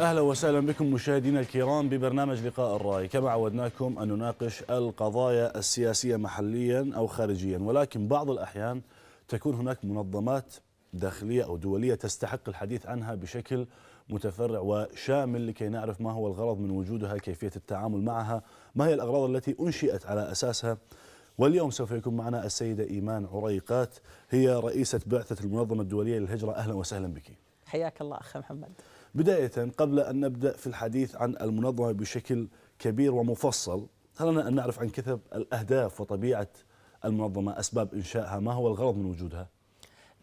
اهلا وسهلا بكم مشاهدينا الكرام ببرنامج لقاء الراي، كما عودناكم ان نناقش القضايا السياسيه محليا او خارجيا، ولكن بعض الاحيان تكون هناك منظمات داخليه او دوليه تستحق الحديث عنها بشكل متفرع وشامل لكي نعرف ما هو الغرض من وجودها، كيفيه التعامل معها، ما هي الاغراض التي انشئت على اساسها. واليوم سوف يكون معنا السيده ايمان عريقات هي رئيسه بعثه المنظمه الدوليه للهجره، اهلا وسهلا بك. حياك الله اخ محمد. بداية قبل أن نبدأ في الحديث عن المنظمة بشكل كبير ومفصل خلنا أن نعرف عن كثب الأهداف وطبيعة المنظمة أسباب إنشائها ما هو الغرض من وجودها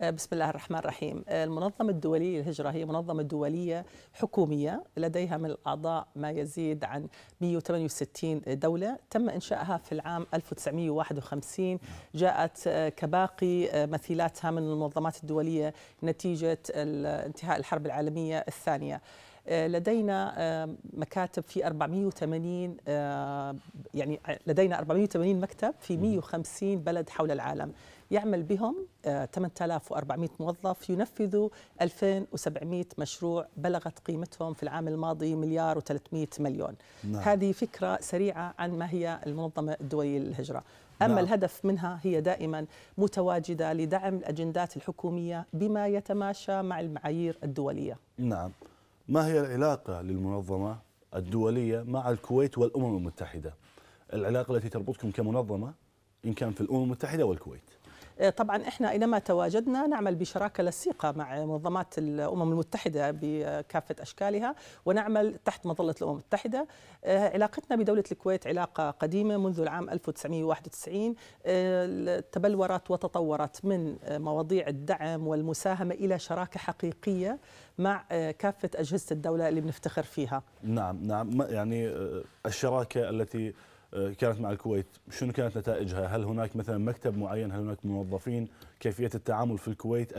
بسم الله الرحمن الرحيم المنظمة الدولية للهجرة هي منظمة دولية حكومية لديها من الأعضاء ما يزيد عن 168 دولة تم إنشائها في العام 1951 جاءت آه، كباقي آه، مثيلاتها من المنظمات الدولية نتيجة انتهاء الحرب العالمية الثانية آه، لدينا مكاتب في 480 يعني لدينا 480 مكتب في 150 بلد حول العالم يعمل بهم 8400 آه، موظف ينفذوا 2700 مشروع بلغت قيمتهم في العام الماضي مليار و300 مليون نعم. هذه فكرة سريعة عن ما هي المنظمة الدولية للهجرة أما نعم. الهدف منها هي دائما متواجدة لدعم الأجندات الحكومية بما يتماشى مع المعايير الدولية نعم ما هي العلاقة للمنظمة الدولية مع الكويت والأمم المتحدة العلاقة التي تربطكم كمنظمة إن كان في الأمم المتحدة والكويت إيه، طبعا احنا اينما تواجدنا نعمل بشراكه لصيقه مع منظمات الامم المتحده بكافه اشكالها ونعمل تحت مظله الامم المتحده إيه، علاقتنا بدوله الكويت علاقه قديمه منذ العام 1991 إيه، تبلورت وتطورت من مواضيع الدعم والمساهمه الى شراكه حقيقيه مع كافه اجهزه الدوله اللي بنفتخر فيها نعم نعم يعني آه، الشراكه التي آه، كانت مع الكويت شنو كانت نتائجها هل هناك مثلا مكتب معين هل هناك موظفين كيفية التعامل في الكويت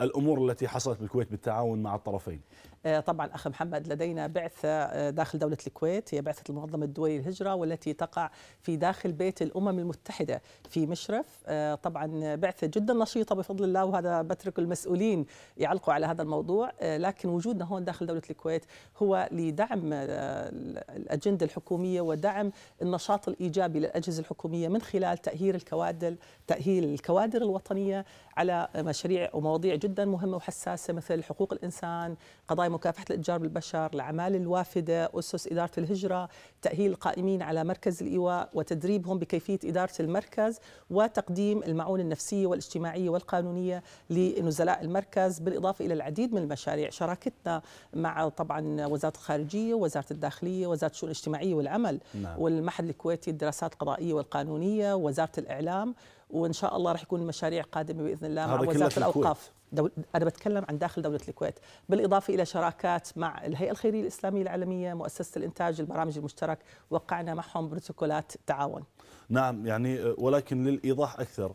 الأمور التي حصلت بالكويت بالتعاون مع الطرفين آه، طبعا أخ محمد لدينا بعثة آه، داخل دولة الكويت هي بعثة المنظمة الدولية للهجرة والتي تقع في داخل بيت الأمم المتحدة في مشرف آه، طبعا بعثة جدا نشيطة بفضل الله وهذا بترك المسؤولين يعلقوا على هذا الموضوع لكن وجودنا هون داخل دولة الكويت هو لدعم الأجندة الحكومية ودعم النشاط الإيجابي للأجهزة الحكومية من خلال تأهيل الكوادر تأهيل الكوادر الوطنية على مشاريع ومواضيع جدا مهمه وحساسه مثل حقوق الانسان، قضايا مكافحه الاتجار بالبشر، الاعمال الوافده، اسس اداره الهجره، تاهيل القائمين على مركز الايواء وتدريبهم بكيفيه اداره المركز وتقديم المعونه النفسيه والاجتماعيه والقانونيه لنزلاء المركز، بالاضافه الى العديد من المشاريع، شراكتنا مع طبعا وزاره الخارجيه، وزاره الداخليه، وزاره الشؤون الاجتماعيه والعمل نعم. والمعهد الكويتي الدراسات القضائيه والقانونيه، وزاره الاعلام وان شاء الله راح يكون مشاريع قادمه باذن الله مع وزاره الاوقاف دول انا بتكلم عن داخل دوله الكويت بالاضافه الى شراكات مع الهيئه الخيريه الاسلاميه العالميه مؤسسه الانتاج البرامج المشترك وقعنا معهم بروتوكولات تعاون نعم يعني ولكن للايضاح اكثر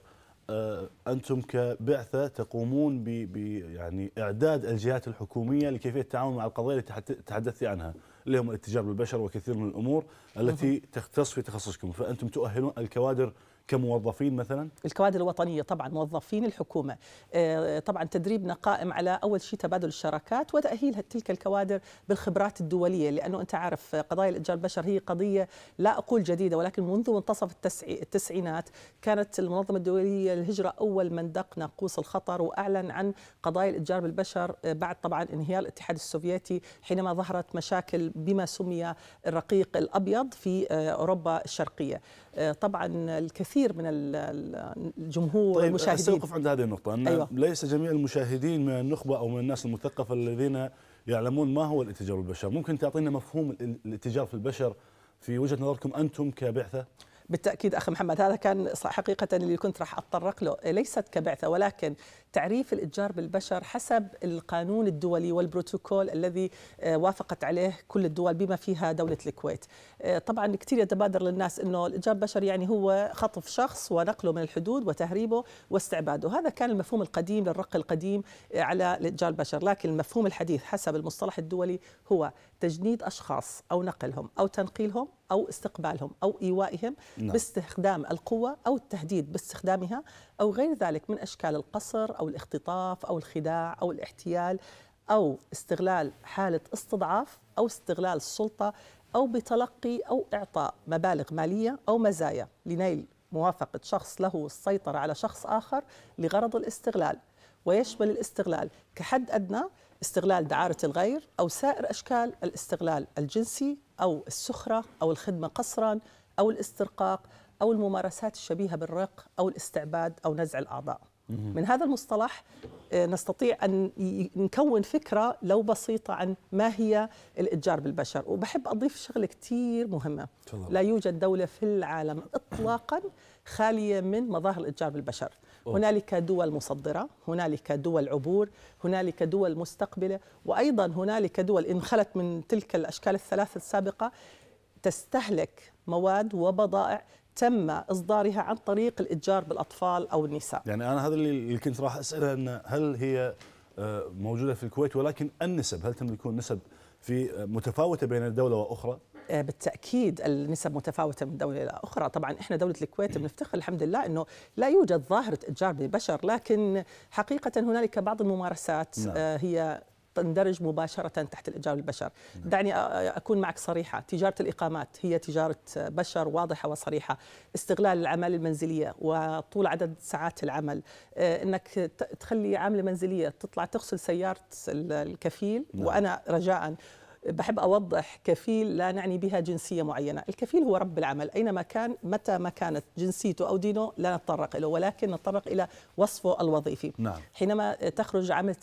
آه، انتم كبعثه تقومون ب يعني اعداد الجهات الحكوميه لكيفيه التعامل مع القضايا التي تحدثت عنها اللي هم الاتجار بالبشر وكثير من الامور التي تختص في تخصصكم فانتم تؤهلون الكوادر كموظفين مثلا؟ الكوادر الوطنيه طبعا موظفين الحكومه آه، طبعا تدريبنا قائم على اول شيء تبادل الشراكات وتاهيل تلك الكوادر بالخبرات الدوليه لانه انت عارف قضايا الاتجار البشر هي قضيه لا اقول جديده ولكن منذ منتصف التسعينات كانت المنظمه الدوليه للهجره اول من دق ناقوس الخطر واعلن عن قضايا الاتجار بالبشر آه، بعد طبعا انهيار الاتحاد السوفيتي حينما ظهرت مشاكل بما سمي الرقيق الابيض في آه، اوروبا الشرقيه. آه، طبعا الكثير من الجمهور طيب المشاهدين سأوقف عند هذه النقطة أن أيوة. ليس جميع المشاهدين من النخبة أو من الناس المثقفة الذين يعلمون ما هو الاتجار بالبشر ممكن تعطينا مفهوم الاتجار في البشر في وجهة نظركم أنتم كبعثة بالتاكيد اخي محمد هذا كان حقيقه اللي كنت راح اتطرق له ليست كبعثه ولكن تعريف الاتجار بالبشر حسب القانون الدولي والبروتوكول الذي آه، وافقت عليه كل الدول بما فيها دوله الكويت آه، طبعا كثير يتبادر للناس انه الاتجار بالبشر يعني هو خطف شخص ونقله من الحدود وتهريبه واستعباده هذا كان المفهوم القديم للرق القديم آه، على الاتجار البشر لكن المفهوم الحديث حسب المصطلح الدولي هو تجنيد أشخاص أو نقلهم أو تنقيلهم أو استقبالهم أو إيوائهم نعم. باستخدام القوة أو التهديد باستخدامها أو غير ذلك من أشكال القصر أو الاختطاف أو الخداع أو الاحتيال أو استغلال حالة استضعاف أو استغلال السلطة أو بتلقي أو إعطاء مبالغ مالية أو مزايا لنيل موافقة شخص له السيطرة على شخص آخر لغرض الاستغلال ويشمل الاستغلال كحد أدنى استغلال دعارة الغير أو سائر أشكال الاستغلال الجنسي أو السخرة أو الخدمة قصرا أو الاسترقاق أو الممارسات الشبيهة بالرق أو الاستعباد أو نزع الأعضاء من هذا المصطلح آه، نستطيع أن نكون فكرة لو بسيطة عن ما هي الإتجار بالبشر وبحب أضيف شغلة كتير مهمة لا يوجد دولة في العالم إطلاقا خالية من مظاهر الإتجار بالبشر هنالك دول مصدرة هنالك دول عبور هنالك دول مستقبلة وأيضا هنالك دول إن خلت من تلك الأشكال الثلاثة السابقة تستهلك مواد وبضائع تم اصدارها عن طريق الاتجار بالاطفال او النساء. يعني انا هذا اللي كنت راح اساله ان هل هي آه، موجوده في الكويت ولكن النسب هل تملكون نسب في آه، متفاوته بين دوله واخرى؟ آه، بالتاكيد النسب متفاوته من دوله الى اخرى طبعا احنا دوله الكويت بنفتخر الحمد لله انه لا يوجد ظاهره اتجار بالبشر لكن حقيقه هنالك بعض الممارسات نعم. آه، هي تندرج مباشرة تحت الإتجار بالبشر نعم. دعني أكون معك صريحة تجارة الإقامات هي تجارة بشر واضحة وصريحة استغلال العمالة المنزلية وطول عدد ساعات العمل آه، أنك تخلي عاملة منزلية تطلع تغسل سيارة الكفيل نعم. وأنا رجاء بحب أوضح كفيل لا نعني بها جنسية معينة الكفيل هو رب العمل أينما كان متى ما كانت جنسيته أو دينه لا نتطرق له ولكن نتطرق إلى وصفه الوظيفي نعم. حينما تخرج عامة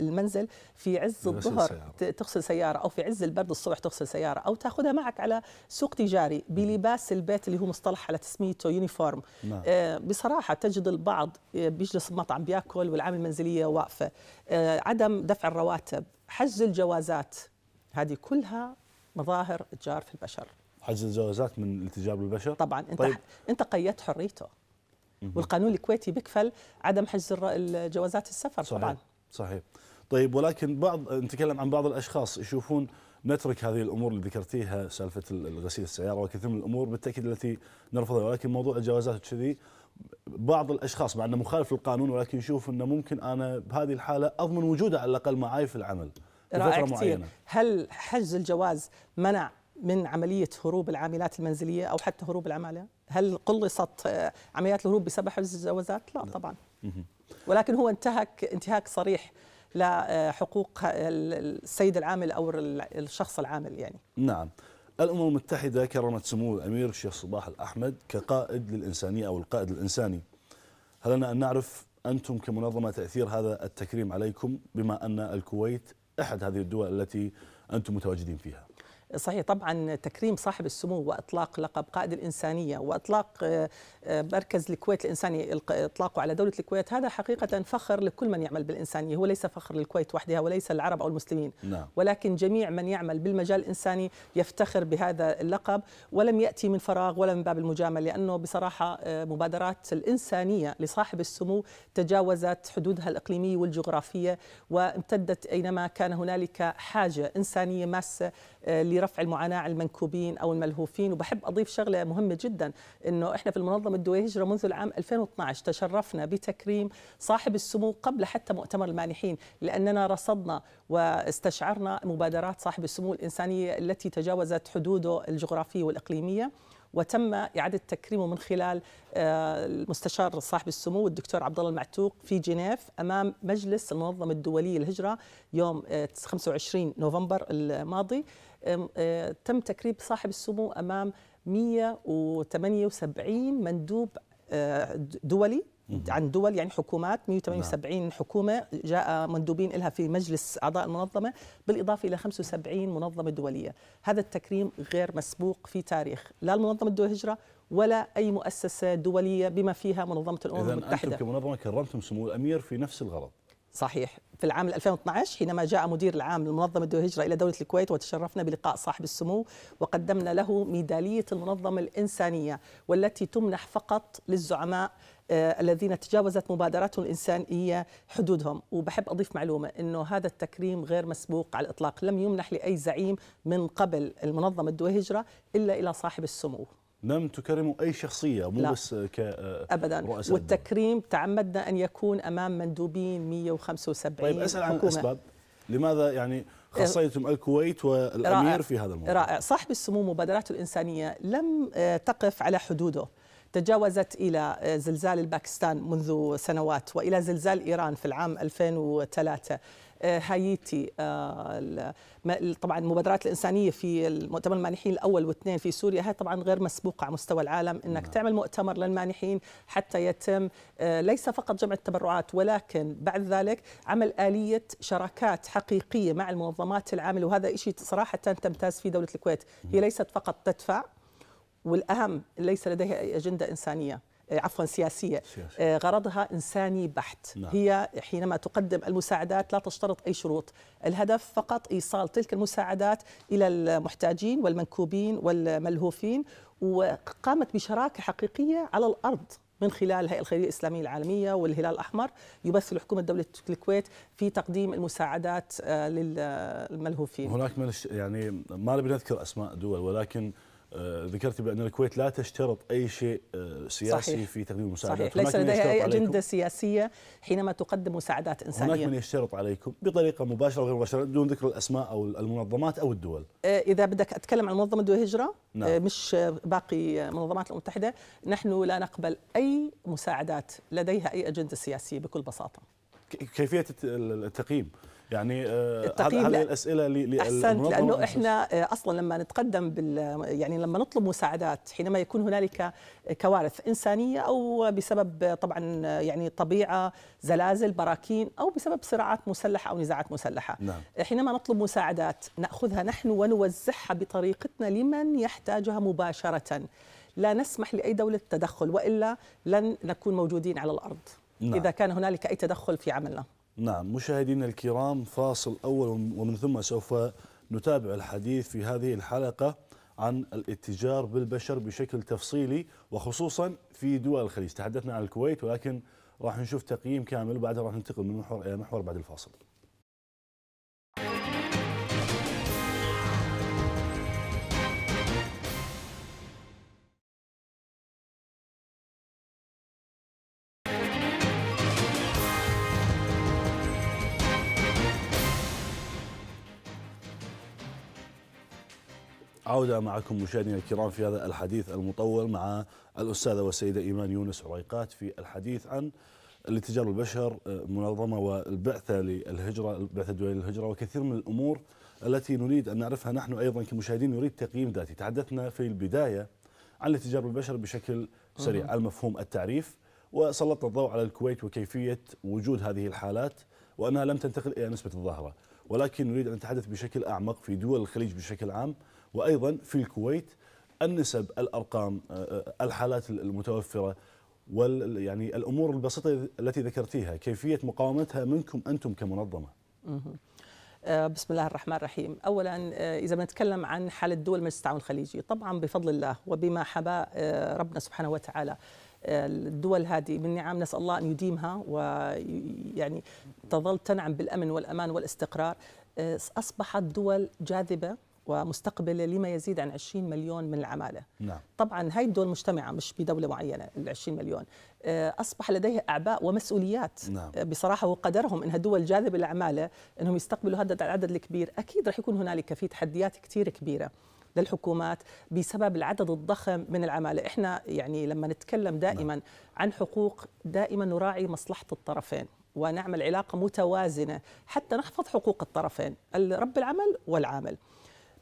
المنزل في عز الظهر سيارة. تغسل سيارة أو في عز البرد الصبح تغسل سيارة أو تأخذها معك على سوق تجاري بلباس البيت اللي هو مصطلح على تسميته يونيفورم نعم. آه، بصراحة تجد البعض آه، بيجلس المطعم بياكل والعامل المنزلية واقفة آه، عدم دفع الرواتب حجز الجوازات هذه كلها مظاهر اتجار في البشر حجز الجوازات من التجار بالبشر طبعا انت طيب. انت قيدت حريته والقانون الكويتي بيكفل عدم حجز الجوازات السفر صحيح. طبعا صحيح طيب ولكن بعض نتكلم عن بعض الاشخاص يشوفون نترك هذه الامور اللي ذكرتيها سالفه غسيل السياره وكثير من الامور بالتاكيد التي نرفضها ولكن موضوع الجوازات كذي بعض الاشخاص مع انه مخالف للقانون ولكن يشوف انه ممكن انا بهذه الحاله اضمن وجوده على الاقل معي في العمل رائع كثير معينة. هل حجز الجواز منع من عملية هروب العاملات المنزلية أو حتى هروب العمالة؟ هل قلصت آه، عمليات الهروب بسبب حجز الجوازات؟ لا طبعا ولكن هو انتهك انتهاك صريح لحقوق آه، السيد العامل أو الشخص العامل يعني نعم الأمم المتحدة كرمت سمو الأمير الشيخ صباح الأحمد كقائد للإنسانية أو القائد الإنساني هل لنا أن نعرف أنتم كمنظمة تأثير هذا التكريم عليكم بما أن الكويت أحد هذه الدول التي أنتم متواجدين فيها صحيح طبعا تكريم صاحب السمو واطلاق لقب قائد الانسانيه واطلاق آه، آه، مركز الكويت الانساني اطلاقه على دوله الكويت هذا حقيقه فخر لكل من يعمل بالانسانيه هو ليس فخر للكويت وحدها وليس العرب او المسلمين لا. نعم. ولكن جميع من يعمل بالمجال الانساني يفتخر بهذا اللقب ولم ياتي من فراغ ولا من باب المجامله لانه بصراحه آه، مبادرات الانسانيه لصاحب السمو تجاوزت حدودها الاقليميه والجغرافيه وامتدت اينما كان هنالك حاجه انسانيه ماسه لرفع المعاناه على المنكوبين او الملهوفين وبحب اضيف شغله مهمه جدا انه احنا في المنظمه الدوليه هجره منذ العام 2012 تشرفنا بتكريم صاحب السمو قبل حتى مؤتمر المانحين لاننا رصدنا واستشعرنا مبادرات صاحب السمو الانسانيه التي تجاوزت حدوده الجغرافيه والاقليميه وتم اعاده تكريمه من خلال آه، المستشار صاحب السمو الدكتور عبد الله المعتوق في جنيف امام مجلس المنظمه الدوليه للهجره يوم 25 آه، نوفمبر الماضي آه، تم تكريم صاحب السمو امام 178 مندوب دولي عن دول يعني حكومات 178 نعم. حكومه جاء مندوبين لها في مجلس اعضاء المنظمه بالاضافه الى 75 منظمه دوليه، هذا التكريم غير مسبوق في تاريخ لا المنظمه الدوليه الهجره ولا اي مؤسسه دوليه بما فيها منظمه الامم المتحده. اذا انتم كمنظمه كرمتم سمو الامير في نفس الغرض. صحيح في العام 2012 حينما جاء مدير العام للمنظمة الدولية الهجرة إلى دولة الكويت وتشرفنا بلقاء صاحب السمو وقدمنا له ميدالية المنظمة الإنسانية والتي تمنح فقط للزعماء آه، الذين تجاوزت مبادراتهم الإنسانية حدودهم وبحب أضيف معلومة أنه هذا التكريم غير مسبوق على الإطلاق لم يمنح لأي زعيم من قبل المنظمة الدولية هجرة إلا إلى صاحب السمو لم تكرموا أي شخصية مو لا. بس ك آه، أبدا والتكريم تعمدنا أن يكون أمام مندوبين 175 طيب أسأل عن حكومة. الأسباب لماذا يعني خصيتم آه، الكويت والامير رائع. في هذا الموضوع رائع صاحب السمو مبادراته الانسانيه لم تقف على حدوده تجاوزت إلى زلزال الباكستان منذ سنوات وإلى زلزال إيران في العام 2003 آه، هايتي آه، طبعا المبادرات الانسانيه في المؤتمر المانحين الاول واثنين في سوريا هي طبعا غير مسبوقه على مستوى العالم انك نعم. تعمل مؤتمر للمانحين حتى يتم آه، ليس فقط جمع التبرعات ولكن بعد ذلك عمل اليه شراكات حقيقيه مع المنظمات العامله وهذا شيء صراحه تمتاز فيه دوله الكويت هي نعم. ليست فقط تدفع والاهم ليس لديها اي اجنده انسانيه آه، عفوا سياسية آه، سياسية غرضها إنساني بحت نعم. هي حينما تقدم المساعدات لا تشترط أي شروط الهدف فقط إيصال تلك المساعدات إلى المحتاجين والمنكوبين والملهوفين وقامت بشراكة حقيقية على الأرض من خلال الهيئة الخيرية الإسلامية العالمية والهلال الأحمر يمثل حكومة دولة الكويت في تقديم المساعدات آه، للملهوفين هناك من يعني ما نبي نذكر أسماء دول ولكن آه، ذكرت بان الكويت لا تشترط اي شيء آه، سياسي صحيح. في تقديم المساعدات ليس لديها اي اجنده سياسيه حينما تقدم مساعدات انسانيه هناك من يشترط عليكم بطريقه مباشره وغير مباشره دون ذكر الاسماء او المنظمات او الدول آه، اذا بدك اتكلم عن منظمه دول الهجره نعم. مش باقي منظمات الامم المتحده نحن لا نقبل اي مساعدات لديها اي اجنده سياسيه بكل بساطه كيفيه التقييم يعني آه، التقييم هذه الاسئله احسنت لانه احنا آه، اصلا لما نتقدم بال يعني لما نطلب مساعدات حينما يكون هنالك كوارث انسانيه او بسبب طبعا يعني طبيعه زلازل براكين او بسبب صراعات مسلحه او نزاعات مسلحه نعم. حينما نطلب مساعدات ناخذها نحن ونوزعها بطريقتنا لمن يحتاجها مباشره لا نسمح لاي دوله تدخل والا لن نكون موجودين على الارض نعم. اذا كان هنالك اي تدخل في عملنا نعم مشاهدينا الكرام فاصل أول ومن ثم سوف نتابع الحديث في هذه الحلقة عن الاتجار بالبشر بشكل تفصيلي وخصوصا في دول الخليج تحدثنا عن الكويت ولكن راح نشوف تقييم كامل وبعدها راح ننتقل من محور إلى محور بعد الفاصل عودة معكم مشاهدينا الكرام في هذا الحديث المطول مع الأستاذة والسيدة إيمان يونس عريقات في الحديث عن الاتجار البشر آه، منظمة والبعثة للهجرة البعثة الدولية للهجرة وكثير من الأمور التي نريد أن نعرفها نحن أيضا كمشاهدين نريد تقييم ذاتي تحدثنا في البداية عن الاتجار بالبشر بشكل سريع على مفهوم التعريف وسلطنا الضوء على الكويت وكيفية وجود هذه الحالات وأنها لم تنتقل إلى نسبة الظاهرة ولكن نريد أن نتحدث بشكل أعمق في دول الخليج بشكل عام وأيضا في الكويت النسب الأرقام آه، آه، الحالات المتوفرة وال يعني الأمور البسيطة التي ذكرتيها كيفية مقاومتها منكم أنتم كمنظمة آه، بسم الله الرحمن الرحيم أولا إذا بنتكلم عن حالة دول مجلس التعاون الخليجي طبعا بفضل الله وبما حبا ربنا سبحانه وتعالى الدول هذه من نعم نسأل الله أن يديمها ويعني تظل تنعم بالأمن والأمان والاستقرار أصبحت دول جاذبة ومستقبل لما يزيد عن 20 مليون من العماله نعم. طبعا هاي الدول مجتمعه مش بدوله معينه ال 20 مليون آه، اصبح لديها اعباء ومسؤوليات نعم. آه، بصراحه وقدرهم انها دول جاذبه للعماله انهم يستقبلوا هذا العدد الكبير اكيد رح يكون هنالك في تحديات كثير كبيره للحكومات بسبب العدد الضخم من العماله احنا يعني لما نتكلم دائما نعم. عن حقوق دائما نراعي مصلحه الطرفين ونعمل علاقه متوازنه حتى نحفظ حقوق الطرفين رب العمل والعامل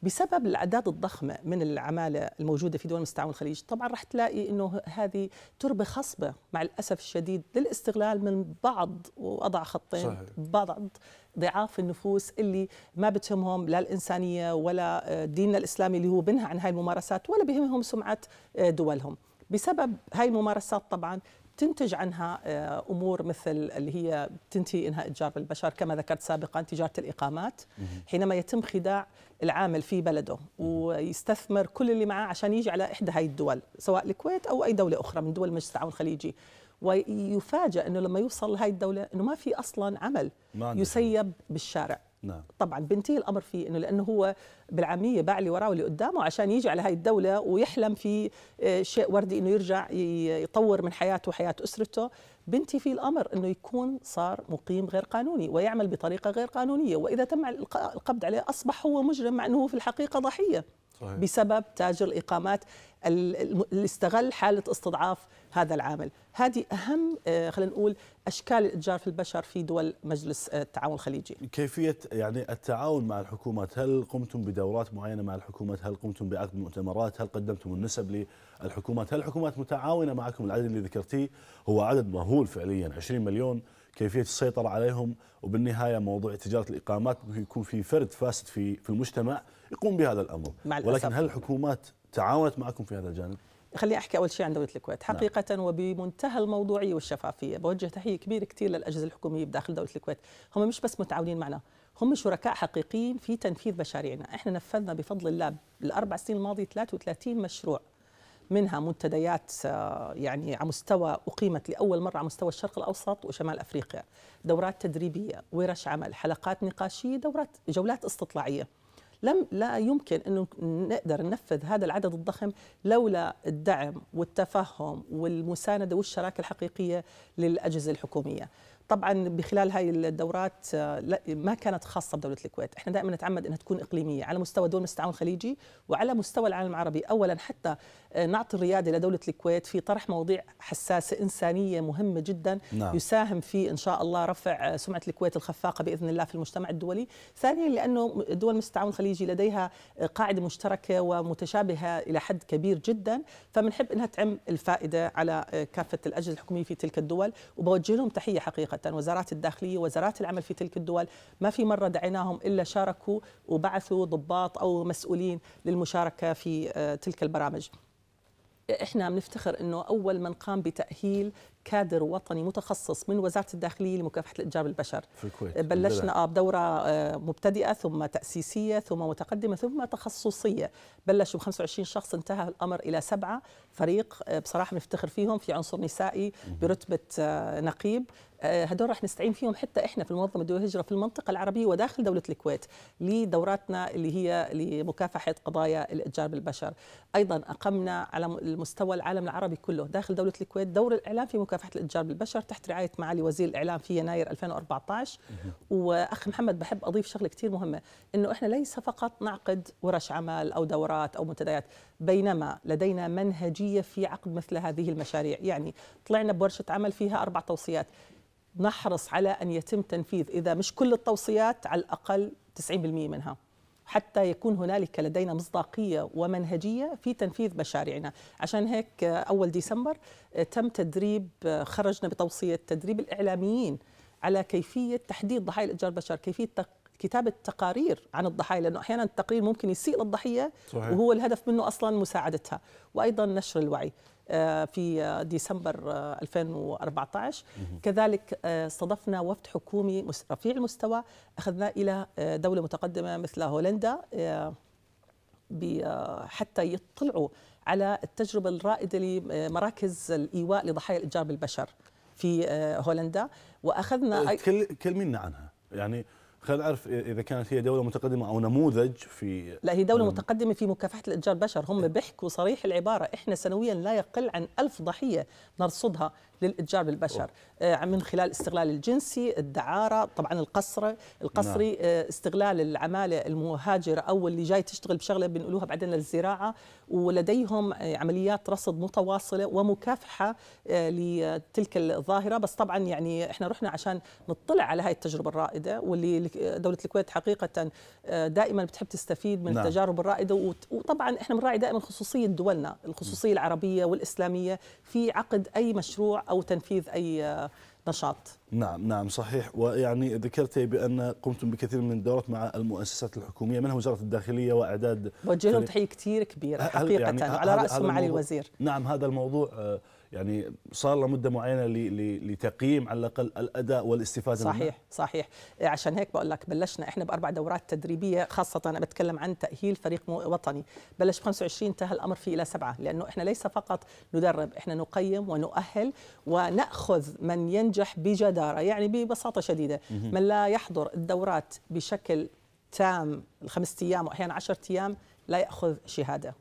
بسبب الاعداد الضخمه من العماله الموجوده في دول مستعمر الخليج طبعا راح تلاقي انه هذه تربه خصبه مع الاسف الشديد للاستغلال من بعض واضع خطين صحيح. بعض ضعاف النفوس اللي ما بتهمهم لا الانسانيه ولا آه، ديننا الاسلامي اللي هو بنهى عن هاي الممارسات ولا بهمهم سمعه آه، دولهم بسبب هاي الممارسات طبعا تنتج عنها آه، امور مثل اللي هي تنتهي انهاء التجار بالبشر كما ذكرت سابقا تجاره الاقامات حينما يتم خداع العامل في بلده ويستثمر كل اللي معه عشان يجي على احدى هاي الدول سواء الكويت او اي دوله اخرى من دول مجلس التعاون الخليجي ويفاجأ انه لما يوصل لهي الدوله انه ما في اصلا عمل يسيب بالشارع نعم. طبعا بنتهي الامر فيه انه لانه هو بالعاميه باع اللي وراه واللي قدامه عشان يجي على هاي الدوله ويحلم في آه، شيء وردي انه يرجع يطور من حياته وحياه اسرته بنتي في الامر انه يكون صار مقيم غير قانوني ويعمل بطريقه غير قانونيه واذا تم القبض عليه اصبح هو مجرم مع انه هو في الحقيقه ضحيه صحيح. بسبب تاجر الاقامات اللي استغل حاله استضعاف هذا العامل هذه أهم آه، خلينا نقول أشكال الإتجار في البشر في دول مجلس آه، التعاون الخليجي كيفية يعني التعاون مع الحكومات هل قمتم بدورات معينة مع الحكومات هل قمتم بعقد مؤتمرات هل قدمتم النسب للحكومات هل الحكومات متعاونة معكم العدد اللي ذكرتيه هو عدد مهول فعليا 20 مليون كيفية السيطرة عليهم وبالنهاية موضوع تجارة الإقامات يكون في فرد فاسد في في المجتمع يقوم بهذا الأمر ولكن هل الحكومات تعاونت معكم في هذا الجانب؟ خليني احكي اول شيء عن دوله الكويت نعم. حقيقه نعم. وبمنتهى الموضوعيه والشفافيه بوجه تحيه كبيره كثير للاجهزه الحكوميه بداخل دوله الكويت هم مش بس متعاونين معنا هم شركاء حقيقيين في تنفيذ مشاريعنا احنا نفذنا بفضل الله بالاربع سنين الماضيه 33 مشروع منها منتديات آه، يعني على مستوى اقيمت لاول مره على مستوى الشرق الاوسط وشمال افريقيا دورات تدريبيه ورش عمل حلقات نقاشيه دورات جولات استطلاعيه لم لا يمكن انه نقدر ننفذ هذا العدد الضخم لولا الدعم والتفهم والمسانده والشراكه الحقيقيه للاجهزه الحكوميه طبعا بخلال هاي الدورات آه، ما كانت خاصه بدوله الكويت، احنا دائما نتعمد انها تكون اقليميه على مستوى دول التعاون الخليجي وعلى مستوى العالم العربي، اولا حتى آه، نعطي الرياده لدوله الكويت في طرح مواضيع حساسه انسانيه مهمه جدا نعم. يساهم في ان شاء الله رفع آه، سمعه الكويت الخفاقه باذن الله في المجتمع الدولي، ثانيا لانه دول التعاون الخليجي لديها قاعده مشتركه ومتشابهه الى حد كبير جدا، فبنحب انها تعم الفائده على كافه الاجهزه الحكوميه في تلك الدول وبوجه لهم تحيه حقيقه وزارات الداخلية وزارات العمل في تلك الدول ما في مرة دعيناهم إلا شاركوا وبعثوا ضباط أو مسؤولين للمشاركة في آه، تلك البرامج احنا بنفتخر انه اول من قام بتاهيل كادر وطني متخصص من وزاره الداخليه لمكافحه الاتجار بالبشر في الكويت آه، بلشنا بدوره آه، مبتدئه ثم تاسيسيه ثم متقدمه ثم تخصصيه بلشوا ب 25 شخص انتهى الامر الى سبعه فريق آه، بصراحه بنفتخر فيهم في عنصر نسائي برتبه نقيب هدول رح نستعين فيهم حتى احنا في المنظمه الدوليه للهجره في المنطقه العربيه وداخل دوله الكويت لدوراتنا اللي هي لمكافحه قضايا الاتجار بالبشر ايضا اقمنا على المستوى العالم العربي كله داخل دوله الكويت دور الاعلام في مكافحة مكافحه الاتجار بالبشر تحت رعايه معالي وزير الاعلام في يناير 2014 واخ محمد بحب اضيف شغله كثير مهمه انه احنا ليس فقط نعقد ورش عمل او دورات او منتديات بينما لدينا منهجيه في عقد مثل هذه المشاريع يعني طلعنا بورشه عمل فيها اربع توصيات نحرص على ان يتم تنفيذ اذا مش كل التوصيات على الاقل 90% منها حتى يكون هنالك لدينا مصداقية ومنهجية في تنفيذ مشاريعنا عشان هيك أول ديسمبر تم تدريب خرجنا بتوصية تدريب الإعلاميين على كيفية تحديد ضحايا الإتجار البشر كيفية كتابة تقارير عن الضحايا لأنه أحيانا التقرير ممكن يسيء للضحية صحيح. وهو الهدف منه أصلا مساعدتها وأيضا نشر الوعي آه، في ديسمبر 2014 آه، كذلك آه، استضفنا وفد حكومي رفيع المستوى أخذناه إلى دولة متقدمة مثل هولندا حتى يطلعوا على التجربة الرائدة لمراكز الإيواء لضحايا الإتجار بالبشر في هولندا وأخذنا كلمينا عنها يعني خلينا نعرف اذا كانت هي دوله متقدمه او نموذج في لا هي دوله متقدمه في مكافحه الاتجار البشر هم بيحكوا صريح العباره احنا سنويا لا يقل عن ألف ضحيه نرصدها للاتجار بالبشر أوه. آه، من خلال الاستغلال الجنسي الدعاره طبعا القصر القصري نعم. آه، استغلال العماله المهاجره او اللي جاي تشتغل بشغله بنقولوها بعدين للزراعه ولديهم آه، عمليات رصد متواصله ومكافحه لتلك الظاهره بس طبعا يعني احنا رحنا عشان نطلع على هاي التجربه الرائده واللي دوله الكويت حقيقه دائما بتحب تستفيد من نعم. التجارب الرائده وطبعا احنا بنراعي دائما خصوصيه دولنا الخصوصيه العربيه والاسلاميه في عقد اي مشروع أو تنفيذ أي آه، نشاط نعم نعم صحيح ويعني ذكرتي بأن قمتم بكثير من الدورات مع المؤسسات الحكومية منها وزارة الداخلية وإعداد وجه لهم تحية كثير كبيرة حقيقة يعني على رأسهم علي الوزير نعم هذا الموضوع آه، يعني صار له مده معينه لتقييم على الاقل الاداء والاستفاده صحيح منها. صحيح إيه، عشان هيك بقول لك بلشنا احنا باربع دورات تدريبيه خاصه انا بتكلم عن تاهيل فريق وطني بلش ب 25 انتهى الامر فيه الى سبعه لانه احنا ليس فقط ندرب احنا نقيم ونؤهل وناخذ من ينجح بجداره يعني ببساطه شديده من لا يحضر الدورات بشكل تام الخمس ايام واحيانا 10 ايام لا ياخذ شهاده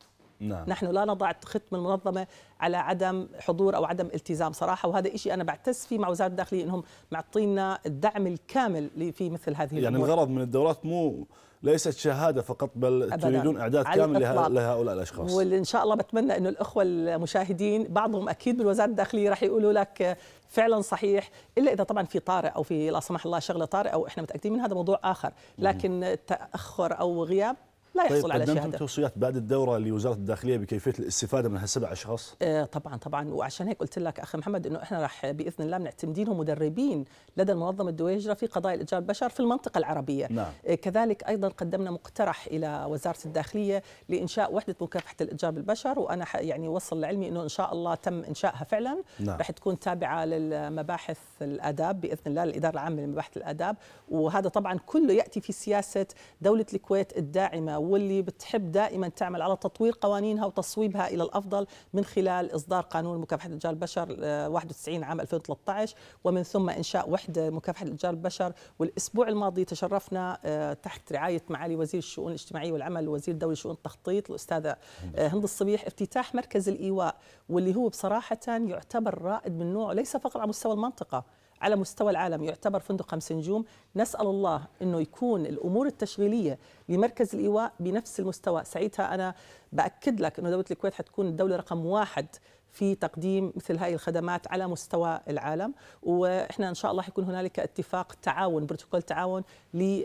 نعم. نحن لا نضع ختم المنظمة على عدم حضور أو عدم التزام صراحة وهذا شيء أنا بعتز فيه مع وزارة الداخلية أنهم معطينا الدعم الكامل في مثل هذه يعني الأمور. الغرض من الدورات مو ليست شهاده فقط بل أبداً. تريدون اعداد كامل لهؤلاء الاشخاص وان شاء الله بتمنى انه الاخوه المشاهدين بعضهم اكيد بالوزاره الداخليه راح يقولوا لك فعلا صحيح الا اذا طبعا في طارئ او في لا سمح الله شغله طارئه او احنا متاكدين من هذا موضوع اخر لكن تاخر او غياب لا يحصل طيب على شهاده توصيات بعد الدوره لوزاره الداخليه بكيفيه الاستفاده من هالسبع اشخاص آه، طبعا طبعا وعشان هيك قلت لك اخ محمد انه احنا راح باذن الله بنعتمدينهم مدربين لدى المنظمه الدويجره في قضايا الاتجار البشر في المنطقه العربيه نعم. آه، كذلك ايضا قدمنا مقترح الى وزاره الداخليه لانشاء وحده مكافحه الاتجار بالبشر وانا يعني وصل لعلمي انه ان شاء الله تم انشائها فعلا نعم. راح تكون تابعه للمباحث الاداب باذن الله الاداره العامه لمباحث الاداب وهذا طبعا كله ياتي في سياسه دوله الكويت الداعمه واللي بتحب دائما تعمل على تطوير قوانينها وتصويبها إلى الأفضل من خلال إصدار قانون مكافحة الاتجار البشر 91 آه، عام 2013 ومن ثم إنشاء وحدة مكافحة الاتجار البشر والأسبوع الماضي تشرفنا آه، تحت رعاية معالي وزير الشؤون الاجتماعية والعمل وزير دولة شؤون التخطيط الأستاذة آه، هند الصبيح افتتاح مركز الإيواء واللي هو بصراحة يعتبر رائد من نوعه ليس فقط على مستوى المنطقة على مستوى العالم يعتبر فندق خمس نجوم نسأل الله أنه يكون الأمور التشغيلية لمركز الإيواء بنفس المستوى ساعتها أنا بأكد لك أنه دولة الكويت حتكون الدولة رقم واحد في تقديم مثل هذه الخدمات على مستوى العالم واحنا ان شاء الله حيكون هنالك اتفاق تعاون بروتوكول تعاون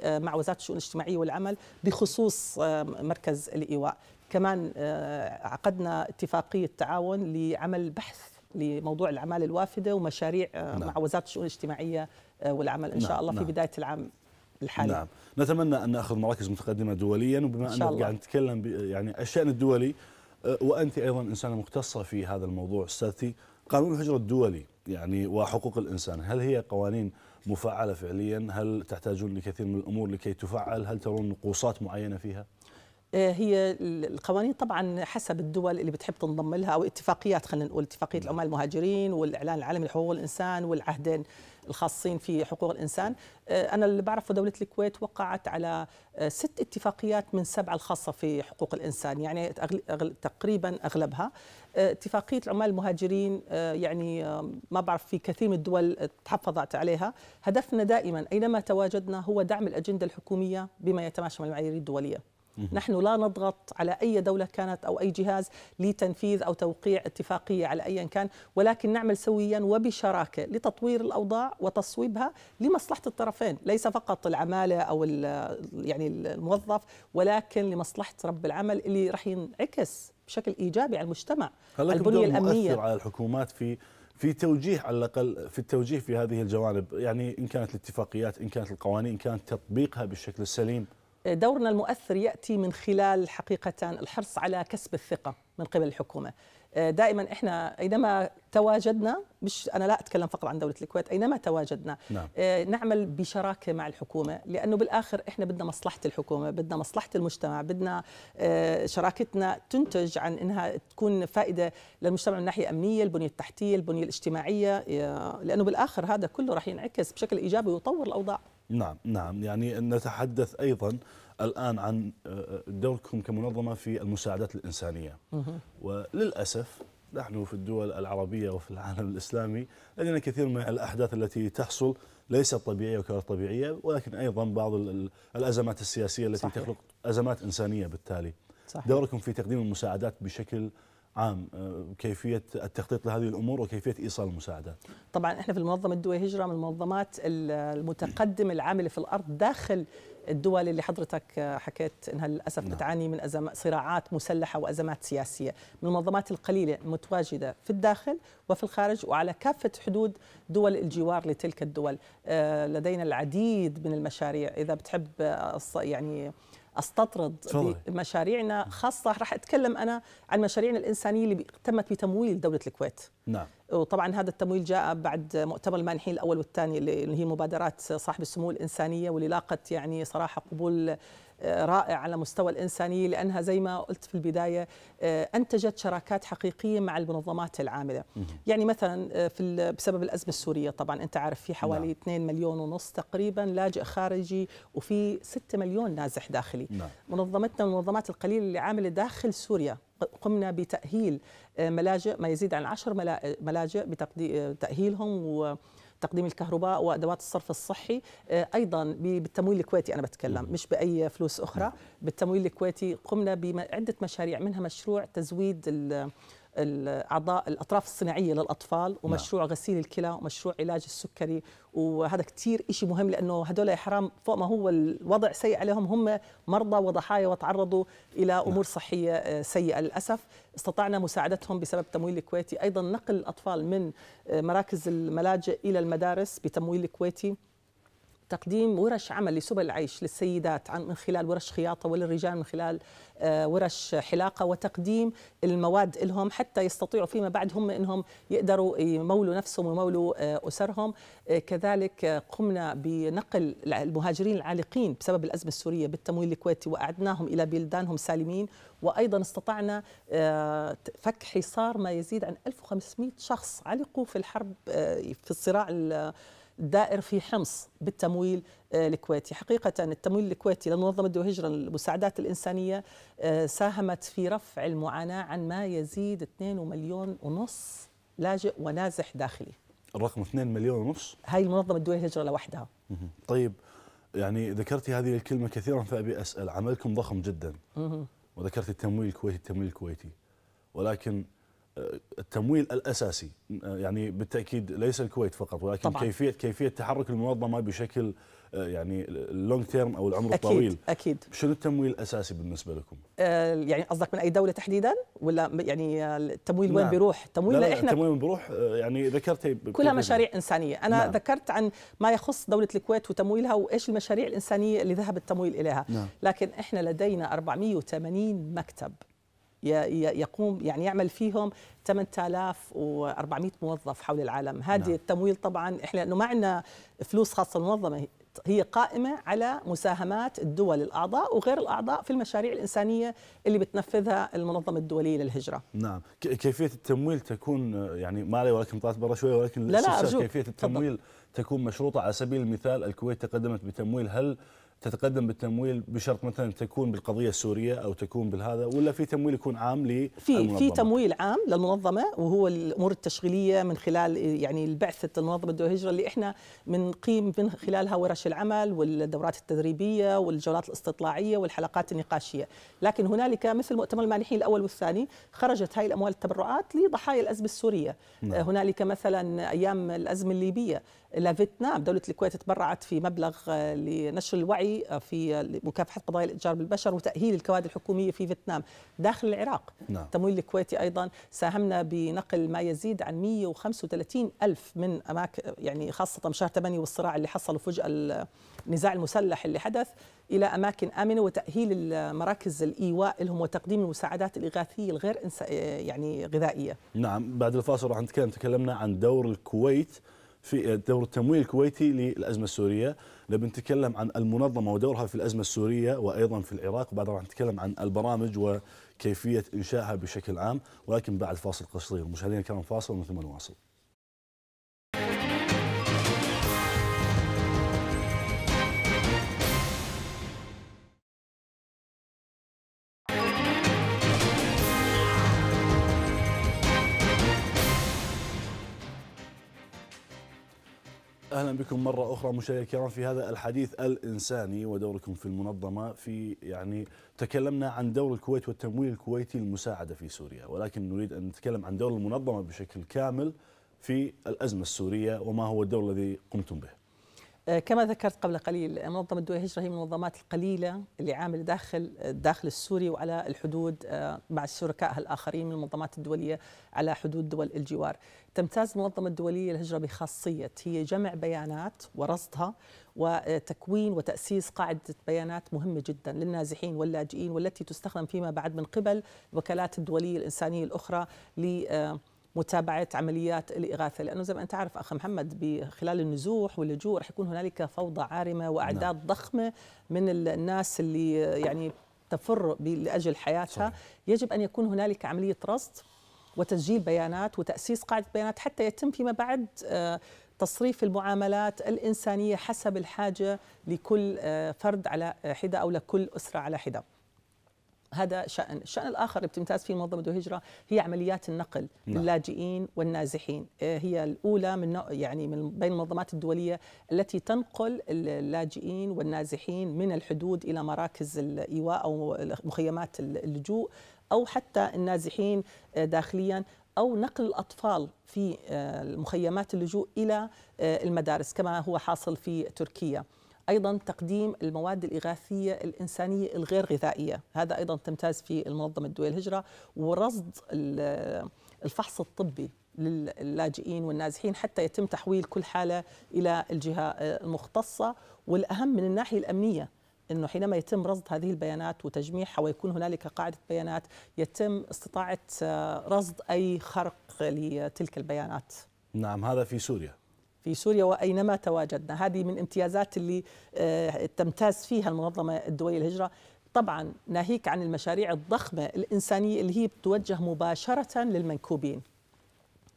مع وزاره الشؤون الاجتماعيه والعمل بخصوص آه، مركز الايواء كمان آه، عقدنا اتفاقيه تعاون لعمل بحث لموضوع الأعمال الوافدة ومشاريع آه، نعم. مع وزارة الشؤون الاجتماعية آه، والعمل إن نعم. شاء الله في نعم. بداية العام الحالي نعم نتمنى أن نأخذ مراكز متقدمة دوليا وبما ان قاعد نتكلم يعني الشأن الدولي آه، وأنت أيضا إنسانة مختصة في هذا الموضوع أستاذتي قانون الهجرة الدولي يعني وحقوق الإنسان هل هي قوانين مفعلة فعليا هل تحتاجون لكثير من الأمور لكي تفعل هل ترون نقوصات معينة فيها آه، هي القوانين طبعا حسب الدول اللي بتحب تنضم لها او اتفاقيات خلينا نقول اتفاقيه نعم. العمال المهاجرين والاعلان العالمي لحقوق الانسان والعهدين الخاصين في حقوق الانسان آه، انا اللي بعرفه دوله الكويت وقعت على آه، ست اتفاقيات من سبعه الخاصه في حقوق الانسان يعني تقريبا اغلبها اتفاقيه العمال المهاجرين يعني ما بعرف في كثير من الدول تحفظت عليها هدفنا دائما اينما تواجدنا هو دعم الاجنده الحكوميه بما يتماشى مع المعايير الدوليه نحن لا نضغط على أي دولة كانت أو أي جهاز لتنفيذ أو توقيع اتفاقية على أيا كان ولكن نعمل سويا وبشراكة لتطوير الأوضاع وتصويبها لمصلحة الطرفين ليس فقط العمالة أو يعني الموظف ولكن لمصلحة رب العمل اللي راح ينعكس بشكل إيجابي على المجتمع البنية الأمنية على الحكومات في في توجيه على الاقل في التوجيه في هذه الجوانب يعني ان كانت الاتفاقيات ان كانت القوانين ان كان تطبيقها بالشكل السليم دورنا المؤثر ياتي من خلال حقيقه الحرص على كسب الثقه من قبل الحكومه آه، دائما احنا اينما تواجدنا مش انا لا اتكلم فقط عن دوله الكويت اينما تواجدنا نعم. آه، نعمل بشراكه مع الحكومه لانه بالاخر احنا بدنا مصلحه الحكومه بدنا مصلحه المجتمع بدنا آه، شراكتنا تنتج عن انها تكون فائده للمجتمع من ناحيه امنيه البنيه التحتيه البنيه الاجتماعيه لانه بالاخر هذا كله راح ينعكس بشكل ايجابي ويطور الاوضاع نعم نعم يعني نتحدث أيضا الآن عن آه، آه، دوركم كمنظمة في المساعدات الإنسانية وللأسف نحن في الدول العربية وفي العالم الإسلامي لدينا كثير من الأحداث التي تحصل ليست طبيعية وكانت طبيعية ولكن أيضا بعض الأزمات السياسية التي صحيح. تخلق أزمات إنسانية بالتالي صحيح. دوركم في تقديم المساعدات بشكل عام آه، كيفيه التخطيط لهذه الامور وكيفيه ايصال المساعدات. طبعا احنا في المنظمه الدوليه هجره من المنظمات المتقدمه العامله في الارض داخل الدول اللي حضرتك آه، حكيت انها للاسف نعم. بتعاني من أزم... صراعات مسلحه وازمات سياسيه، من المنظمات القليله المتواجده في الداخل وفي الخارج وعلى كافه حدود دول الجوار لتلك الدول. آه، لدينا العديد من المشاريع، اذا بتحب يعني استطرد مشاريعنا خاصه راح اتكلم انا عن مشاريعنا الانسانيه اللي تمت بتمويل دوله الكويت نعم وطبعا هذا التمويل جاء بعد مؤتمر المانحين الاول والثاني اللي هي مبادرات صاحب السمو الانسانيه واللي لاقت يعني صراحه قبول رائع على مستوى الإنساني لأنها زي ما قلت في البداية آه، أنتجت شراكات حقيقية مع المنظمات العاملة يعني مثلا آه، في بسبب الأزمة السورية طبعا أنت عارف في حوالي 2 نعم. مليون ونص تقريبا لاجئ خارجي وفي 6 مليون نازح داخلي نعم. منظمتنا المنظمات القليلة اللي عاملة داخل سوريا قمنا بتأهيل آه، ملاجئ ما يزيد عن 10 ملاجئ بتأهيلهم و تقديم الكهرباء وادوات الصرف الصحي آه، ايضا بالتمويل الكويتي انا بتكلم مش باي فلوس اخرى بالتمويل الكويتي قمنا بعده مشاريع منها مشروع تزويد الاعضاء الاطراف الصناعيه للاطفال نعم. ومشروع نعم. غسيل الكلى ومشروع علاج السكري وهذا كثير شيء مهم لانه هدول يا حرام فوق ما هو الوضع سيء عليهم هم مرضى وضحايا وتعرضوا الى نعم. امور نعم. صحيه آه، سيئه للاسف استطعنا مساعدتهم بسبب تمويل كويتي ايضا نقل الاطفال من آه، مراكز الملاجئ الى المدارس بتمويل كويتي تقديم ورش عمل لسبل العيش للسيدات عن من خلال ورش خياطة وللرجال من خلال آه، ورش حلاقة وتقديم المواد لهم حتى يستطيعوا فيما بعد هم أنهم يقدروا يمولوا نفسهم ويمولوا آه، أسرهم آه، كذلك قمنا بنقل المهاجرين العالقين بسبب الأزمة السورية بالتمويل الكويتي وأعدناهم إلى بلدانهم سالمين وايضا استطعنا فك حصار ما يزيد عن 1500 شخص علقوا في الحرب في الصراع دائر في حمص بالتمويل آه، الكويتي حقيقة التمويل الكويتي لمنظمة الدولية الهجرة للمساعدات الإنسانية آه، ساهمت في رفع المعاناة عن ما يزيد 2 مليون ونص لاجئ ونازح داخلي الرقم 2 مليون ونص هاي المنظمة الدولية الهجرة لوحدها طيب يعني ذكرتي هذه الكلمة كثيرا فأبي أسأل عملكم ضخم جدا وذكرت التمويل الكويتي التمويل الكويتي ولكن التمويل الاساسي يعني بالتاكيد ليس الكويت فقط ولكن طبعا. كيفيه كيفيه تحرك المنظمه بشكل آه، يعني اللونج تيرم او العمر أكيد الطويل اكيد شنو التمويل الاساسي بالنسبه لكم؟ آه، يعني قصدك من اي دوله تحديدا ولا يعني التمويل نعم. وين بيروح؟ التمويل لا لا احنا التمويل بيروح آه، يعني ذكرتي كلها مشاريع انسانيه، انا نعم. ذكرت عن ما يخص دوله الكويت وتمويلها وايش المشاريع الانسانيه اللي ذهب التمويل اليها، نعم. لكن احنا لدينا 480 مكتب يقوم يعني يعمل فيهم 8400 موظف حول العالم هذه نعم. التمويل طبعا احنا لانه ما عندنا فلوس خاصه المنظمه هي قائمة على مساهمات الدول الأعضاء وغير الأعضاء في المشاريع الإنسانية اللي بتنفذها المنظمة الدولية للهجرة نعم كيفية التمويل تكون يعني ما علي ولكن طلعت برا شوية ولكن لا لا كيفية التمويل تكون مشروطة على سبيل المثال الكويت تقدمت بتمويل هل تتقدم بالتمويل بشرط مثلا تكون بالقضيه السوريه او تكون بالهذا ولا في تمويل يكون عام ل في في تمويل عام للمنظمه وهو الامور التشغيليه من خلال يعني البعثه المنظمه الدوليه الهجره اللي احنا بنقيم من, من خلالها ورش العمل والدورات التدريبيه والجولات الاستطلاعيه والحلقات النقاشيه، لكن هنالك مثل مؤتمر المانحين الاول والثاني خرجت هاي الاموال التبرعات لضحايا الازمه السوريه، نعم. آه، هنالك مثلا ايام الازمه الليبيه لفيتنام دوله الكويت تبرعت في مبلغ آه، لنشر الوعي الشرعي في مكافحه قضايا الاتجار بالبشر وتاهيل الكوادر الحكوميه في فيتنام داخل العراق نعم. التمويل الكويتي ايضا ساهمنا بنقل ما يزيد عن 135 الف من اماكن يعني خاصه شهر 8 والصراع اللي حصل فجاه النزاع المسلح اللي حدث الى اماكن امنه وتاهيل مراكز الايواء لهم وتقديم المساعدات الاغاثيه الغير يعني غذائيه نعم بعد الفاصل راح نتكلم تكلمنا عن دور الكويت في دور التمويل الكويتي للازمه السوريه نبي نتكلم عن المنظمه ودورها في الازمه السوريه وايضا في العراق وبعدها راح نتكلم عن البرامج وكيفيه انشائها بشكل عام ولكن بعد فاصل قصير مشاهدينا كان فاصل ثم نواصل اهلا بكم مره اخرى مشاهدينا الكرام في هذا الحديث الانساني ودوركم في المنظمه في يعني تكلمنا عن دور الكويت والتمويل الكويتي للمساعده في سوريا ولكن نريد ان نتكلم عن دور المنظمه بشكل كامل في الازمه السوريه وما هو الدور الذي قمتم به. آه، كما ذكرت قبل قليل منظمة دول الهجرة هي من المنظمات القليلة اللي عاملة داخل الداخل السوري وعلى الحدود آه، مع شركائها الآخرين من المنظمات الدولية على حدود دول الجوار تمتاز المنظمة الدولية للهجرة بخاصية هي جمع بيانات ورصدها وتكوين وتأسيس قاعدة بيانات مهمة جدا للنازحين واللاجئين والتي تستخدم فيما بعد من قبل الوكالات الدولية الإنسانية الأخرى ل آه، متابعه عمليات الاغاثه لانه زي ما انت عارف اخ محمد خلال النزوح واللجوء رح يكون هنالك فوضى عارمه واعداد نعم. ضخمه من الناس اللي يعني تفر لاجل حياتها صحيح. يجب ان يكون هنالك عمليه رصد وتسجيل بيانات وتاسيس قاعده بيانات حتى يتم فيما بعد آه، تصريف المعاملات الانسانيه حسب الحاجه لكل آه، فرد على حده او لكل اسره على حده هذا شأن الشأن الآخر اللي بتمتاز فيه منظمة الهجرة هي عمليات النقل نعم. للاجئين والنازحين آه، هي الأولى من يعني من بين المنظمات الدولية التي تنقل اللاجئين والنازحين من الحدود إلى مراكز الإيواء أو مخيمات اللجوء أو حتى النازحين آه، داخليا أو نقل الأطفال في آه، مخيمات اللجوء إلى المدارس كما هو حاصل في تركيا ايضا تقديم المواد الاغاثيه الانسانيه الغير غذائيه هذا ايضا تمتاز فيه المنظمه الدوليه الهجره ورصد الفحص الطبي للاجئين والنازحين حتى يتم تحويل كل حاله الى الجهه المختصه والاهم من الناحيه الامنيه انه حينما يتم رصد هذه البيانات وتجميعها ويكون هنالك قاعده بيانات يتم استطاعه رصد اي خرق لتلك البيانات. نعم هذا في سوريا. في سوريا واينما تواجدنا هذه من امتيازات اللي آه، تمتاز فيها المنظمه الدوليه للهجره طبعا ناهيك عن المشاريع الضخمه الانسانيه اللي هي بتوجه مباشره للمنكوبين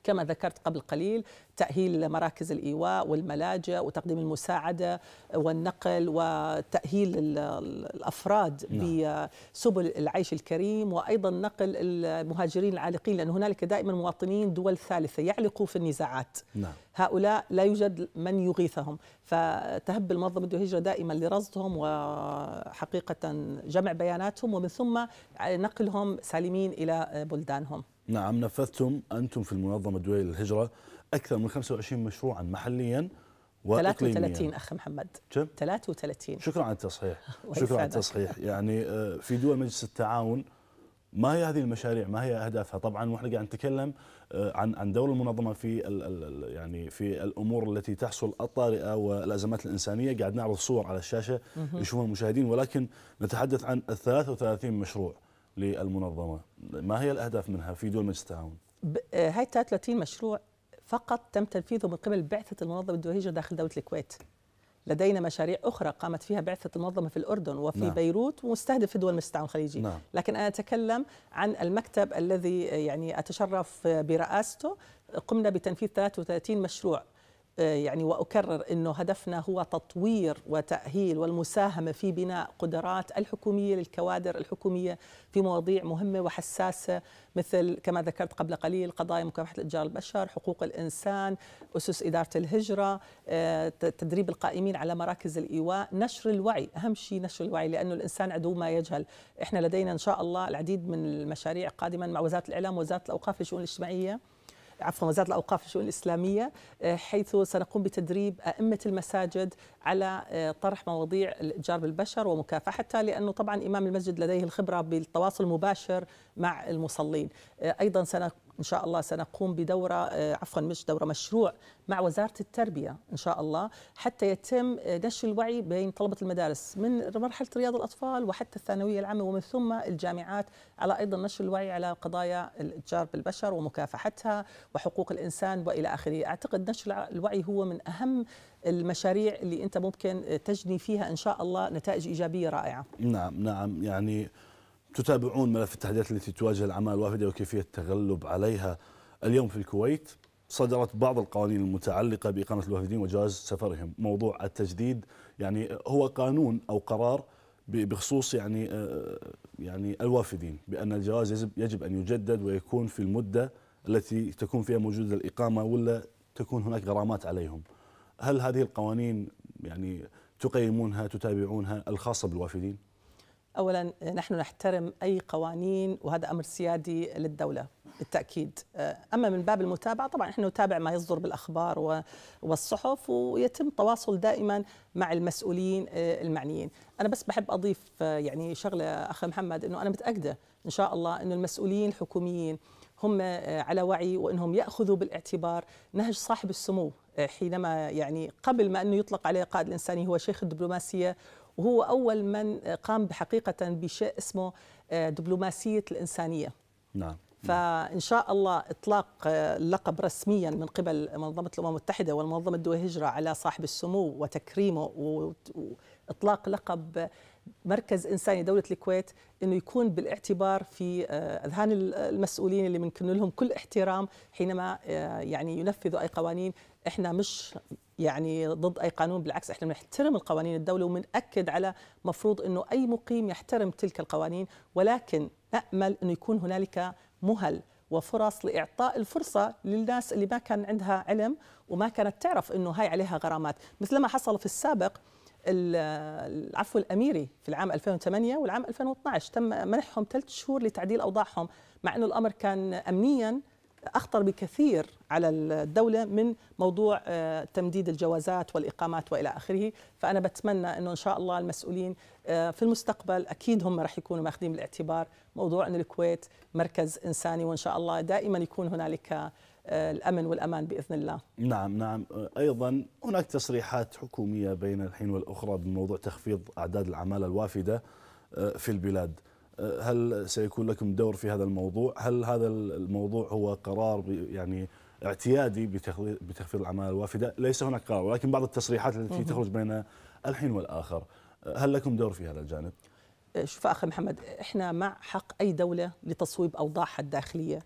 كما ذكرت قبل قليل تأهيل مراكز الإيواء والملاجئ وتقديم المساعدة والنقل وتأهيل الأفراد نعم. بسبل العيش الكريم وأيضا نقل المهاجرين العالقين لأن هنالك دائما مواطنين دول ثالثة يعلقوا في النزاعات نعم. هؤلاء لا يوجد من يغيثهم فتهب المنظمة الهجرة دائما لرصدهم وحقيقة جمع بياناتهم ومن ثم نقلهم سالمين إلى بلدانهم نعم نفذتم أنتم في المنظمة الدولية للهجرة أكثر من 25 مشروعا محليا و 33 أخ محمد كم؟ 33 شكرا على التصحيح شكرا على التصحيح يعني آه، في دول مجلس التعاون ما هي هذه المشاريع ما هي اهدافها طبعا واحنا قاعد نتكلم آه، عن عن دور المنظمه في يعني في الامور التي تحصل الطارئه والازمات الانسانيه قاعد نعرض صور على الشاشه يشوفها المشاهدين ولكن نتحدث عن ال 33 مشروع للمنظمه ما هي الاهداف منها في دول مجلس التعاون هاي آه، 33 مشروع فقط تم تنفيذه من قبل بعثه المنظمه الدوليه للهجره داخل دوله الكويت لدينا مشاريع أخرى قامت فيها بعثة المنظمة في الأردن وفي نعم. بيروت ومستهدف دول مجلس التعاون الخليجي نعم. لكن أنا أتكلم عن المكتب الذي آه، يعني أتشرف آه، برئاسته قمنا بتنفيذ 33 مشروع آه، يعني واكرر انه هدفنا هو تطوير وتاهيل والمساهمه في بناء قدرات الحكوميه للكوادر الحكوميه في مواضيع مهمه وحساسه مثل كما ذكرت قبل قليل قضايا مكافحه اتجار البشر، حقوق الانسان، اسس اداره الهجره، آه، تدريب القائمين على مراكز الايواء، نشر الوعي، اهم شيء نشر الوعي لانه الانسان عدو ما يجهل، احنا لدينا ان شاء الله العديد من المشاريع قادما مع وزاره الاعلام ووزاره الاوقاف للشؤون الاجتماعيه عفوا وزاره الاوقاف والشؤون الاسلاميه آه، حيث سنقوم بتدريب ائمه المساجد على آه، طرح مواضيع الاتجار بالبشر ومكافحتها لانه طبعا امام المسجد لديه الخبره بالتواصل المباشر مع المصلين آه، ايضا سنقوم إن شاء الله سنقوم بدورة آه، عفوا مش دورة مشروع مع وزارة التربية إن شاء الله حتى يتم آه، نشر الوعي بين طلبة المدارس من مرحلة رياض الأطفال وحتى الثانوية العامة ومن ثم الجامعات على أيضا نشر الوعي على قضايا الإتجار بالبشر ومكافحتها وحقوق الإنسان وإلى آخره أعتقد نشر الوعي هو من أهم المشاريع اللي أنت ممكن آه، تجني فيها إن شاء الله نتائج إيجابية رائعة نعم نعم يعني تتابعون ملف التحديات التي تواجه العمال الوافدة وكيفية التغلب عليها اليوم في الكويت صدرت بعض القوانين المتعلقة بإقامة الوافدين وجواز سفرهم موضوع التجديد يعني هو قانون أو قرار بخصوص يعني آه، يعني الوافدين بأن الجواز يجب, يجب أن يجدد ويكون في المدة التي تكون فيها موجودة الإقامة ولا تكون هناك غرامات عليهم هل هذه القوانين يعني تقيمونها تتابعونها الخاصة بالوافدين؟ اولا نحن نحترم اي قوانين وهذا امر سيادي للدوله بالتاكيد آه، اما من باب المتابعه طبعا نحن نتابع ما يصدر بالاخبار والصحف ويتم تواصل دائما مع المسؤولين آه، المعنيين انا بس بحب اضيف آه، يعني شغله اخ محمد انه انا متاكده ان شاء الله انه المسؤولين الحكوميين هم على وعي وانهم ياخذوا بالاعتبار نهج صاحب السمو حينما يعني قبل ما انه يطلق عليه قائد الانساني هو شيخ الدبلوماسيه وهو أول من قام بحقيقة بشيء اسمه آه، دبلوماسية الإنسانية نعم فإن شاء الله إطلاق آه، اللقب رسميا من قبل منظمة الأمم المتحدة والمنظمة الدولية الهجرة على صاحب السمو وتكريمه وإطلاق لقب مركز إنساني دولة الكويت أنه يكون بالاعتبار في آه، أذهان المسؤولين اللي بنكن لهم كل احترام حينما يعني ينفذوا أي قوانين إحنا مش يعني ضد اي قانون بالعكس احنا بنحترم القوانين الدوله وبنأكد على مفروض انه اي مقيم يحترم تلك القوانين ولكن نامل انه يكون هنالك مهل وفرص لاعطاء الفرصه للناس اللي ما كان عندها علم وما كانت تعرف انه هاي عليها غرامات مثل ما حصل في السابق العفو الاميري في العام 2008 والعام 2012 تم منحهم ثلاث شهور لتعديل اوضاعهم مع انه الامر كان امنيا أخطر بكثير على الدولة من موضوع آه، تمديد الجوازات والإقامات وإلى آخره فأنا بتمنى أنه إن شاء الله المسؤولين آه، في المستقبل أكيد هم راح يكونوا ماخذين بالاعتبار موضوع أن الكويت مركز إنساني وإن شاء الله دائما يكون هنالك آه، الأمن والأمان بإذن الله نعم نعم أيضا هناك تصريحات حكومية بين الحين والأخرى بموضوع تخفيض أعداد العمالة الوافدة في البلاد هل سيكون لكم دور في هذا الموضوع هل هذا الموضوع هو قرار يعني اعتيادي بتخفيض العماله الوافده ليس هناك قرار ولكن بعض التصريحات التي تخرج بين الحين والاخر هل لكم دور في هذا الجانب شوف اخي محمد احنا مع حق اي دوله لتصويب اوضاعها الداخليه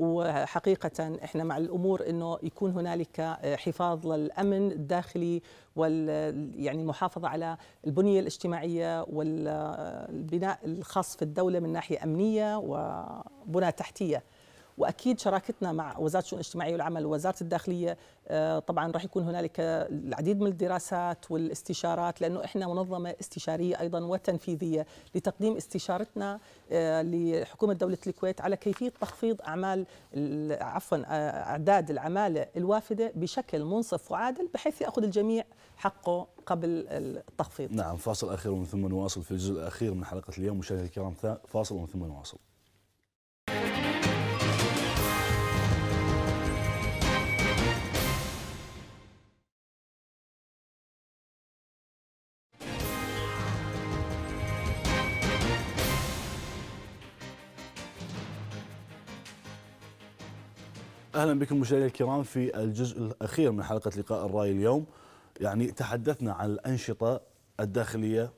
وحقيقة إحنا مع الأمور أنه يكون هنالك حفاظ للأمن الداخلي وال يعني محافظة على البنية الاجتماعية والبناء الخاص في الدولة من ناحية أمنية وبنى تحتية واكيد شراكتنا مع وزاره الشؤون الاجتماعيه والعمل ووزاره الداخليه آه، طبعا راح يكون هنالك العديد من الدراسات والاستشارات لانه احنا منظمه استشاريه ايضا وتنفيذيه لتقديم استشارتنا آه، لحكومه دوله الكويت على كيفيه تخفيض اعمال عفوا آه، اعداد العماله الوافده بشكل منصف وعادل بحيث ياخذ الجميع حقه قبل التخفيض. نعم فاصل اخير ومن ثم نواصل في الجزء الاخير من حلقه اليوم مشاهدينا الكرام فاصل ومن ثم نواصل. اهلا بكم مشاهدينا الكرام في الجزء الاخير من حلقه لقاء الراي اليوم يعني تحدثنا عن الانشطه الداخليه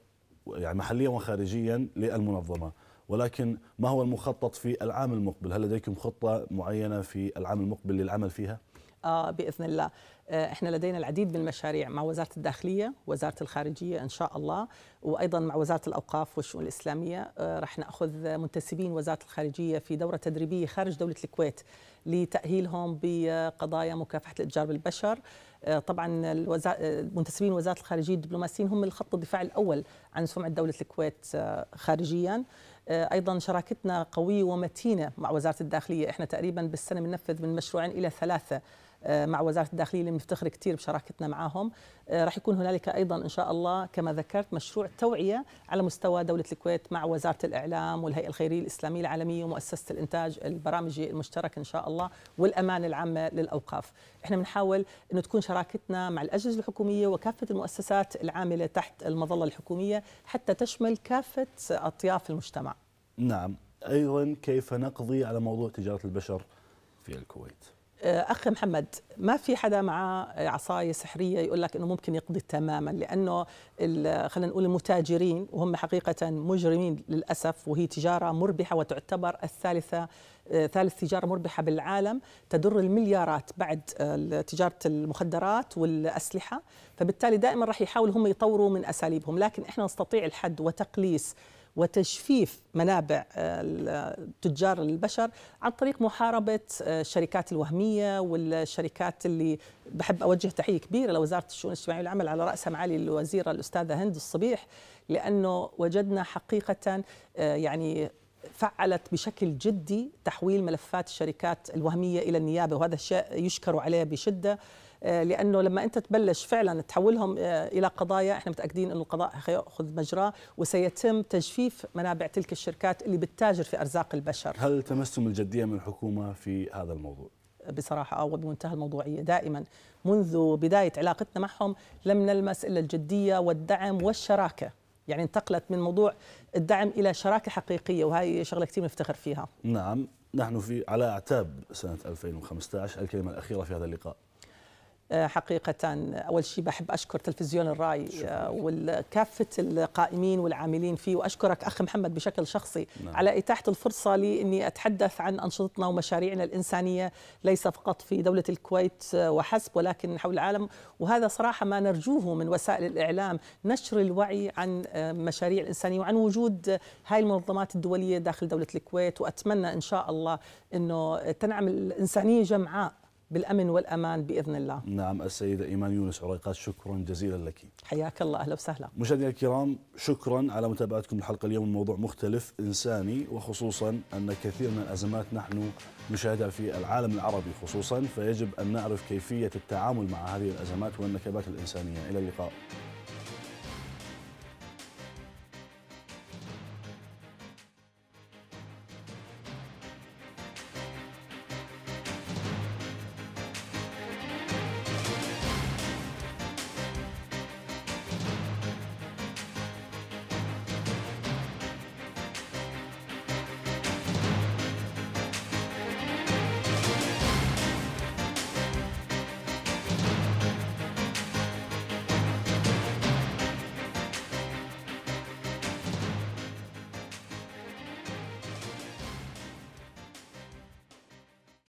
يعني محليا وخارجيا للمنظمه ولكن ما هو المخطط في العام المقبل هل لديكم خطه معينه في العام المقبل للعمل فيها آه باذن الله آه احنا لدينا العديد من المشاريع مع وزاره الداخليه وزاره الخارجيه ان شاء الله وايضا مع وزاره الاوقاف والشؤون الاسلاميه آه رح ناخذ منتسبين وزاره الخارجيه في دوره تدريبيه خارج دوله الكويت لتاهيلهم بقضايا مكافحه الاتجار بالبشر آه، طبعا آه، منتسبين وزاره الخارجيه الدبلوماسيين هم الخط الدفاع الاول عن سمعه دوله الكويت آه، خارجيا ايضا شراكتنا قويه ومتينه مع وزاره الداخليه احنا تقريبا بالسنه بننفذ من مشروعين الى ثلاثه آه، مع وزاره الداخليه اللي مفتخر كثير بشراكتنا معهم آه، راح يكون هنالك ايضا ان شاء الله كما ذكرت مشروع توعيه على مستوى دوله الكويت مع وزاره الاعلام والهيئه الخيريه الاسلاميه العالميه ومؤسسه الانتاج البرامجي المشترك ان شاء الله والامانه العامه للاوقاف احنا بنحاول انه تكون شراكتنا مع الاجهزه الحكوميه وكافه المؤسسات العامله تحت المظله الحكوميه حتى تشمل كافه اطياف المجتمع نعم ايضا كيف نقضي على موضوع تجاره البشر في الكويت اخ محمد ما في حدا معه عصايه سحريه يقول لك انه ممكن يقضي تماما لانه خلينا نقول المتاجرين وهم حقيقه مجرمين للاسف وهي تجاره مربحه وتعتبر الثالثه ثالث تجاره مربحه بالعالم تدر المليارات بعد تجاره المخدرات والاسلحه فبالتالي دائما راح يحاولوا هم يطوروا من اساليبهم لكن احنا نستطيع الحد وتقليص وتجفيف منابع آه، تجار البشر عن طريق محاربة آه، الشركات الوهمية والشركات اللي بحب أوجه تحية كبيرة لوزارة الشؤون الاجتماعية والعمل على رأسها معالي الوزيرة الأستاذة هند الصبيح لأنه وجدنا حقيقة آه، يعني فعلت بشكل جدي تحويل ملفات الشركات الوهمية إلى النيابة وهذا الشيء يشكر عليه بشدة آه، لانه لما انت تبلش فعلا تحولهم آه، الى قضايا احنا متاكدين انه القضاء سيأخذ مجراه وسيتم تجفيف منابع تلك الشركات اللي بتتاجر في ارزاق البشر هل تمستم الجديه من الحكومه في هذا الموضوع آه، بصراحه او بمنتهى الموضوعيه دائما منذ بدايه علاقتنا معهم لم نلمس الا الجديه والدعم والشراكه يعني انتقلت من موضوع الدعم الى شراكه حقيقيه وهي شغله كثير نفتخر فيها نعم نحن في على اعتاب سنه 2015 الكلمه الاخيره في هذا اللقاء آه، حقيقة أول شيء بحب أشكر تلفزيون الرأي آه، وكافة القائمين والعاملين فيه وأشكرك أخ محمد بشكل شخصي نعم. على إتاحة الفرصة لي أني أتحدث عن أنشطتنا ومشاريعنا الإنسانية ليس فقط في دولة الكويت آه، وحسب ولكن حول العالم وهذا صراحة ما نرجوه من وسائل الإعلام نشر الوعي عن مشاريع الإنسانية وعن وجود هاي المنظمات الدولية داخل دولة الكويت وأتمنى إن شاء الله أنه تنعم الإنسانية جمعاء بالأمن والأمان بإذن الله نعم السيدة إيمان يونس عريقات شكرا جزيلا لك حياك الله أهلا وسهلا مشاهدينا الكرام شكرا على متابعتكم الحلقة اليوم موضوع مختلف إنساني وخصوصا أن كثير من الأزمات نحن نشاهدها في العالم العربي خصوصا فيجب أن نعرف كيفية التعامل مع هذه الأزمات والنكبات الإنسانية إلى اللقاء